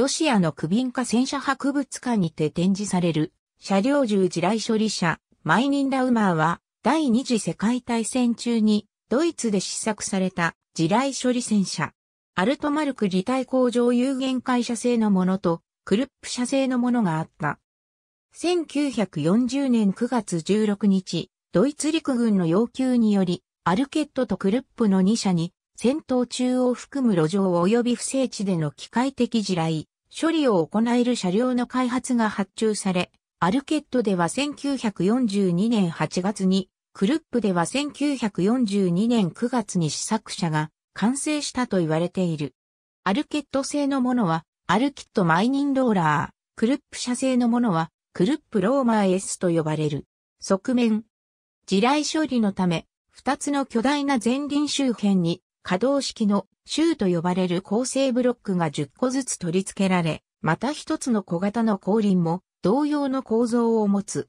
ロシアの区便化戦車博物館にて展示される、車両銃地雷処理車、マイニンラウマーは、第二次世界大戦中に、ドイツで試作された地雷処理戦車。アルトマルク自体工場有限会社製のものと、クルップ社製のものがあった。1940年9月16日、ドイツ陸軍の要求により、アルケットとクルップの2社に、戦闘中を含む路上及び不整地での機械的地雷、処理を行える車両の開発が発注され、アルケットでは1942年8月に、クルップでは1942年9月に試作車が完成したと言われている。アルケット製のものは、アルキットマイニンローラー、クルップ社製のものは、クルップローマー S と呼ばれる。側面。地雷処理のため、二つの巨大な前輪周辺に、可動式の州と呼ばれる構成ブロックが10個ずつ取り付けられ、また一つの小型の後輪も同様の構造を持つ。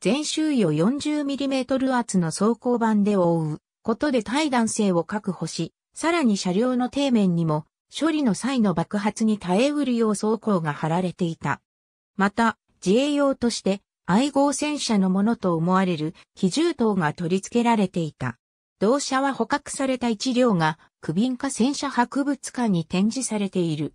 全周囲を 40mm 厚の装甲板で覆うことで対弾性を確保し、さらに車両の底面にも処理の際の爆発に耐えうるよう走行が貼られていた。また、自衛用として、愛号戦車のものと思われる機銃等が取り付けられていた。同社は捕獲された1両が、区便化戦車博物館に展示されている。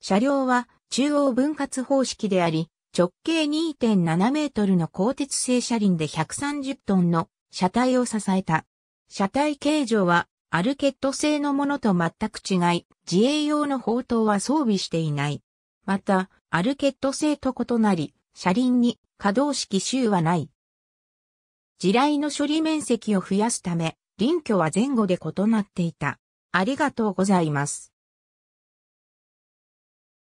車両は中央分割方式であり、直径2.7メートルの鋼鉄製車輪で130トンの車体を支えた。車体形状はアルケット製のものと全く違い、自衛用の砲塔は装備していない。また、アルケット製と異なり、車輪に可動式周はない。地雷の処理面積を増やすため、臨居は前後で異なっていた。ありがとうございます。